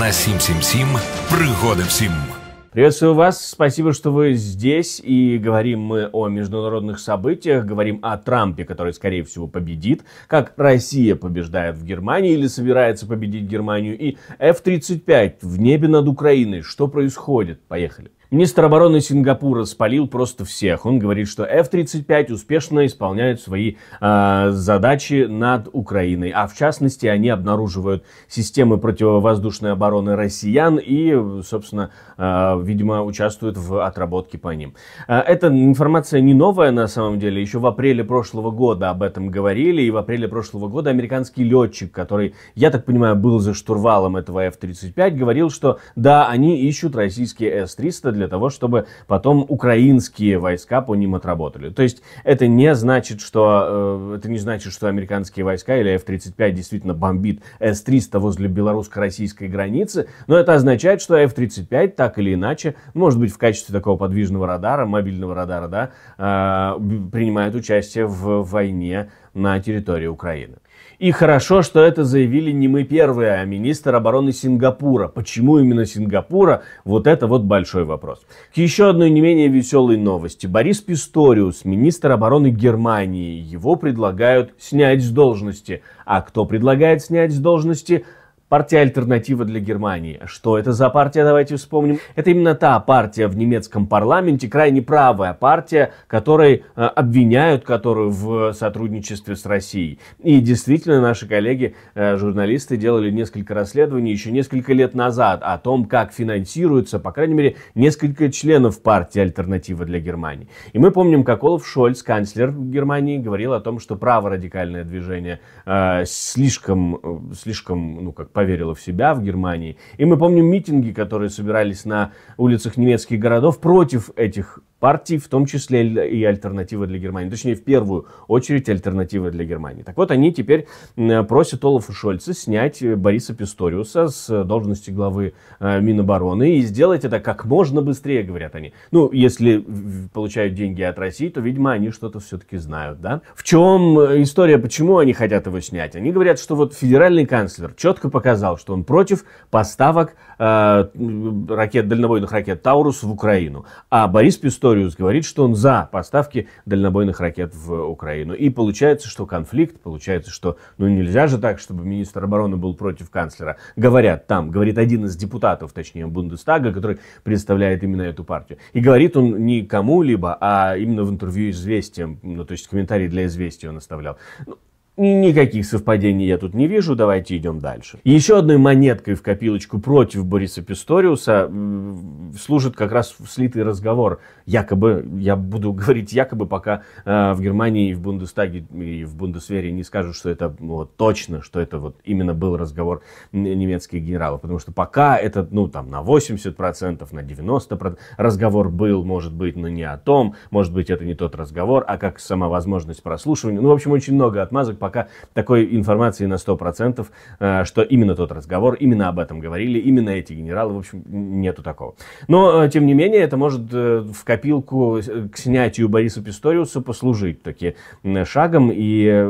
на 777 «Пригоди всім». Приветствую вас, спасибо, что вы здесь, и говорим мы о международных событиях, говорим о Трампе, который, скорее всего, победит, как Россия побеждает в Германии или собирается победить Германию, и F-35 в небе над Украиной, что происходит? Поехали. Министр обороны Сингапура спалил просто всех. Он говорит, что F-35 успешно исполняют свои э, задачи над Украиной. А в частности, они обнаруживают системы противовоздушной обороны россиян и, собственно, э, видимо, участвуют в отработке по ним. Э, эта информация не новая на самом деле. Еще в апреле прошлого года об этом говорили. И в апреле прошлого года американский летчик, который, я так понимаю, был за штурвалом этого F-35, говорил, что да, они ищут российские с 300 для того, чтобы потом украинские войска по ним отработали. То есть это не значит, что, э, это не значит, что американские войска или F-35 действительно бомбит С-300 возле белорусско-российской границы, но это означает, что F-35 так или иначе, может быть, в качестве такого подвижного радара, мобильного радара, да, э, принимает участие в войне на территории Украины. И хорошо, что это заявили не мы первые, а министр обороны Сингапура. Почему именно Сингапура? Вот это вот большой вопрос. К еще одной не менее веселой новости. Борис Писториус, министр обороны Германии, его предлагают снять с должности. А кто предлагает снять с должности? Партия «Альтернатива для Германии». Что это за партия, давайте вспомним. Это именно та партия в немецком парламенте, крайне правая партия, которой э, обвиняют которую в сотрудничестве с Россией. И действительно, наши коллеги, э, журналисты, делали несколько расследований еще несколько лет назад о том, как финансируются, по крайней мере, несколько членов партии «Альтернатива для Германии». И мы помним, как Олаф Шольц, канцлер Германии, говорил о том, что праворадикальное движение э, слишком, э, слишком, ну как, по поверила в себя в Германии. И мы помним митинги, которые собирались на улицах немецких городов против этих партий, в том числе и альтернатива для Германии. Точнее, в первую очередь альтернатива для Германии. Так вот, они теперь просят Олафа Шольца снять э, Бориса Писториуса с должности главы э, Минобороны и сделать это как можно быстрее, говорят они. Ну, если получают деньги от России, то, видимо, они что-то все-таки знают, да? В чем э, история, почему они хотят его снять? Они говорят, что вот федеральный канцлер четко показал, что он против поставок э, ракет, дальнобойных ракет «Таурус» в Украину. А Борис Писториус Историус говорит, что он за поставки дальнобойных ракет в Украину. И получается, что конфликт, получается, что ну нельзя же так, чтобы министр обороны был против канцлера. Говорят там, говорит один из депутатов, точнее Бундестага, который представляет именно эту партию. И говорит он не кому-либо, а именно в интервью «Известиям», ну то есть комментарий для «Известия» он оставлял. Ну, Никаких совпадений я тут не вижу, давайте идем дальше. еще одной монеткой в копилочку против Бориса Писториуса служит как раз слитый разговор. Якобы, я буду говорить якобы, пока э, в Германии и в Бундестаге и в Бундесвере не скажут, что это ну, вот, точно, что это вот именно был разговор немецких генералов. Потому что пока это, ну, там, на 80%, на 90% разговор был, может быть, но не о том, может быть, это не тот разговор, а как сама возможность прослушивания. Ну, в общем, очень много отмазок пока такой информации на 100%, э, что именно тот разговор, именно об этом говорили, именно эти генералы, в общем, нету такого. Но, э, тем не менее, это может э, в копилку э, к снятию Бориса Писториуса послужить таки шагом, и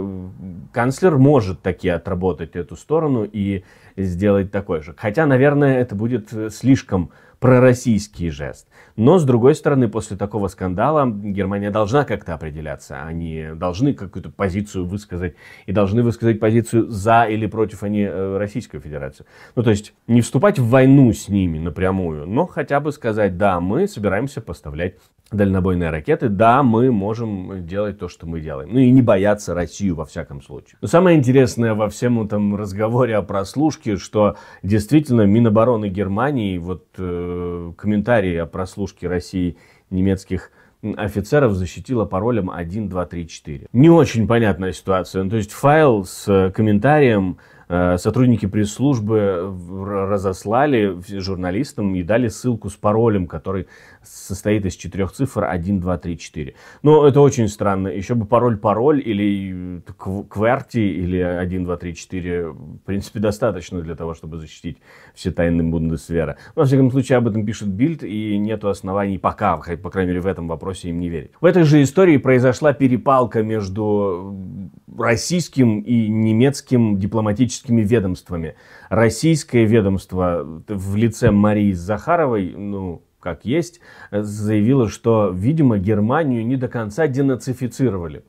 канцлер может таки отработать эту сторону и сделать такой же. Хотя, наверное, это будет слишком пророссийский жест. Но, с другой стороны, после такого скандала Германия должна как-то определяться. Они должны какую-то позицию высказать и должны высказать позицию за или против они э, Российскую Федерацию. Ну, то есть не вступать в войну с ними напрямую, но хотя бы сказать, да, мы собираемся поставлять дальнобойные ракеты, да, мы можем делать то, что мы делаем. Ну и не бояться Россию во всяком случае. Но самое интересное во всем этом разговоре о прослушке, что действительно Минобороны Германии, вот э, комментарии о прослушке России немецких офицеров защитила паролем 1234. Не очень понятная ситуация. Ну, то есть файл с э, комментарием Э, сотрудники пресс-службы разослали журналистам и дали ссылку с паролем, который состоит из четырех цифр 1, 2, 3, 4. Но это очень странно. Еще бы пароль-пароль или кверти или 1, 2, 3, 4 в принципе достаточно для того, чтобы защитить все тайны Бундесвера. Но, во всяком случае, об этом пишет Бильд, и нету оснований пока, по крайней мере, в этом вопросе им не верить. В этой же истории произошла перепалка между российским и немецким дипломатическими ведомствами. Российское ведомство в лице Марии Захаровой, ну, как есть, заявило, что, видимо, Германию не до конца денацифицировали.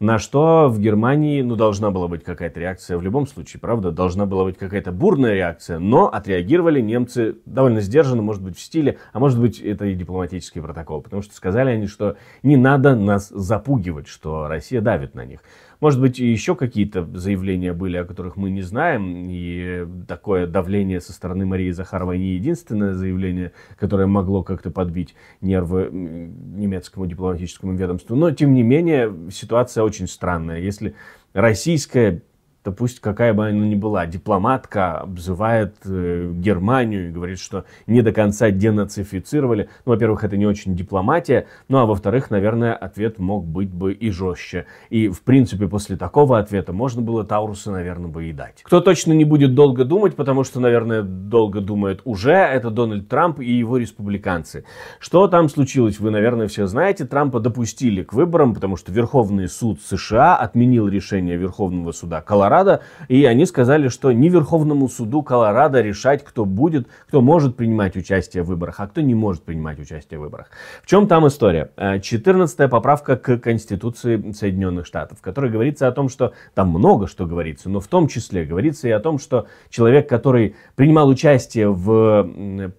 На что в Германии, ну, должна была быть какая-то реакция в любом случае, правда, должна была быть какая-то бурная реакция, но отреагировали немцы довольно сдержанно, может быть, в стиле, а может быть, это и дипломатический протокол, потому что сказали они, что не надо нас запугивать, что Россия давит на них. Может быть, еще какие-то заявления были, о которых мы не знаем, и такое давление со стороны Марии Захаровой не единственное заявление, которое могло как-то подбить нервы немецкому дипломатическому ведомству. Но, тем не менее, ситуация очень странная. Если российская то пусть какая бы она ни была, дипломатка обзывает э, Германию и говорит, что не до конца денацифицировали. Ну, во-первых, это не очень дипломатия, ну, а во-вторых, наверное, ответ мог быть бы и жестче. И, в принципе, после такого ответа можно было Тауруса, наверное, бы и дать. Кто точно не будет долго думать, потому что, наверное, долго думает уже, это Дональд Трамп и его республиканцы. Что там случилось, вы, наверное, все знаете. Трампа допустили к выборам, потому что Верховный суд США отменил решение Верховного суда Колорадо Колорадо, и они сказали, что не Верховному суду Колорадо решать, кто будет, кто может принимать участие в выборах, а кто не может принимать участие в выборах. В чем там история? 14 э, поправка к Конституции Соединенных Штатов, в которой говорится о том, что там много что говорится, но в том числе говорится и о том, что человек, который принимал участие в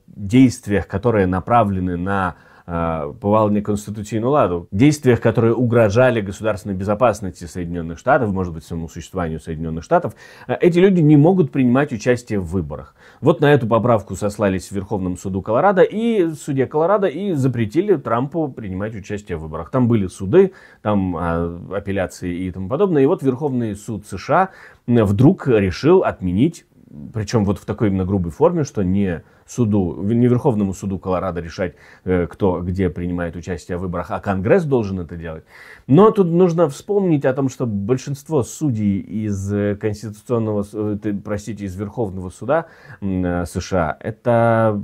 действиях, которые направлены на повал э, неконституционную ладу, действиях, которые угрожали государственной безопасности Соединенных Штатов, может быть, самому существованию Соединенных Штатов, э, эти люди не могут принимать участие в выборах. Вот на эту поправку сослались в Верховном суду Колорадо и суде Колорадо и запретили Трампу принимать участие в выборах. Там были суды, там а, апелляции и тому подобное. И вот Верховный суд США э, вдруг решил отменить причем вот в такой именно грубой форме, что не суду, не Верховному суду Колорадо решать, э, кто где принимает участие в выборах, а Конгресс должен это делать. Но тут нужно вспомнить о том, что большинство судей из э, Конституционного, э, простите, из Верховного суда США это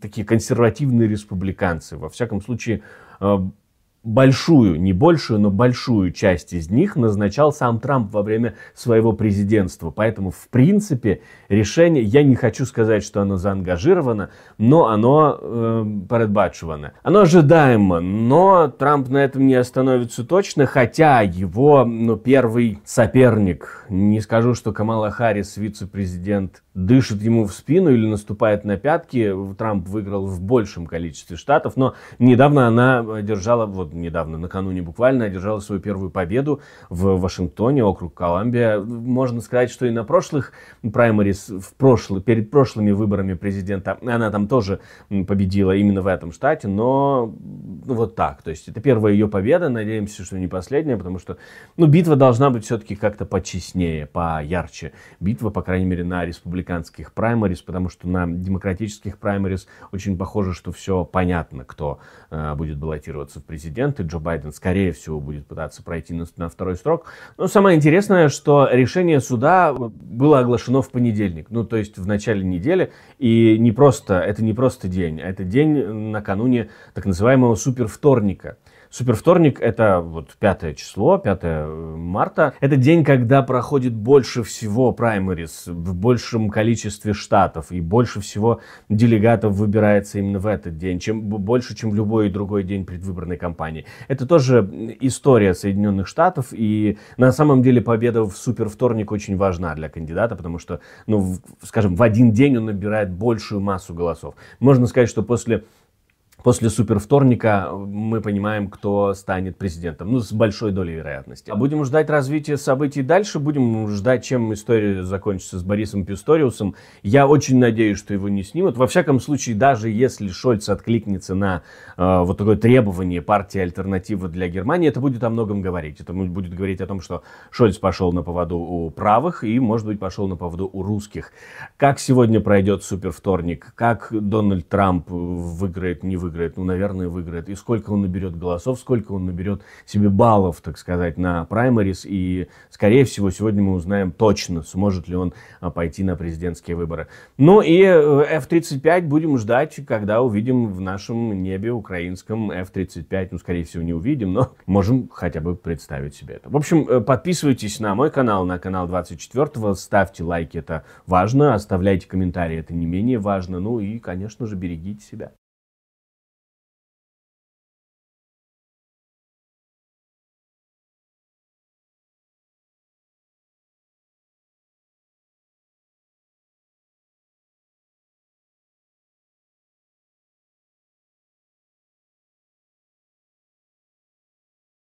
такие консервативные республиканцы. Во всяком случае, большую, не большую, но большую часть из них назначал сам Трамп во время своего президентства. Поэтому, в принципе, решение, я не хочу сказать, что оно заангажировано, но оно э, эм, передбачивано. Оно ожидаемо, но Трамп на этом не остановится точно, хотя его ну, первый соперник, не скажу, что Камала Харрис, вице-президент, дышит ему в спину или наступает на пятки, Трамп выиграл в большем количестве штатов, но недавно она э, держала вот недавно, накануне буквально, одержала свою первую победу в Вашингтоне, округ Колумбия. Можно сказать, что и на прошлых праймарис, в прошлый, перед прошлыми выборами президента, она там тоже победила именно в этом штате, но ну, вот так. То есть это первая ее победа, надеемся, что не последняя, потому что ну, битва должна быть все-таки как-то почестнее, поярче. Битва, по крайней мере, на республиканских праймарис, потому что на демократических праймарис очень похоже, что все понятно, кто э, будет баллотироваться в президент момент, и Джо Байден, скорее всего, будет пытаться пройти на, на второй срок. Но самое интересное, что решение суда было оглашено в понедельник, ну, то есть в начале недели, и не просто, это не просто день, а это день накануне так называемого супервторника – Супервторник это вот пятое число, 5 э, марта. Это день, когда проходит больше всего праймерис в большем количестве штатов и больше всего делегатов выбирается именно в этот день, чем больше, чем в любой другой день предвыборной кампании. Это тоже история Соединенных Штатов и на самом деле победа в супервторник очень важна для кандидата, потому что, ну, в, скажем, в один день он набирает большую массу голосов. Можно сказать, что после После супервторника мы понимаем, кто станет президентом. Ну, с большой долей вероятности. А будем ждать развития событий дальше. Будем ждать, чем история закончится с Борисом Писториусом. Я очень надеюсь, что его не снимут. Во всяком случае, даже если Шольц откликнется на э, вот такое требование партии Альтернатива для Германии, это будет о многом говорить. Это будет говорить о том, что Шольц пошел на поводу у правых и, может быть, пошел на поводу у русских. Как сегодня пройдет супервторник? Как Дональд Трамп выиграет, не выиграет? выиграет? Ну, наверное, выиграет. И сколько он наберет голосов, сколько он наберет себе баллов, так сказать, на праймарис. И, скорее всего, сегодня мы узнаем точно, сможет ли он а, пойти на президентские выборы. Ну и э, F-35 будем ждать, когда увидим в нашем небе украинском F-35. Ну, скорее всего, не увидим, но можем хотя бы представить себе это. В общем, э, подписывайтесь на мой канал, на канал 24-го, ставьте лайки, это важно, оставляйте комментарии, это не менее важно. Ну и, конечно же, берегите себя.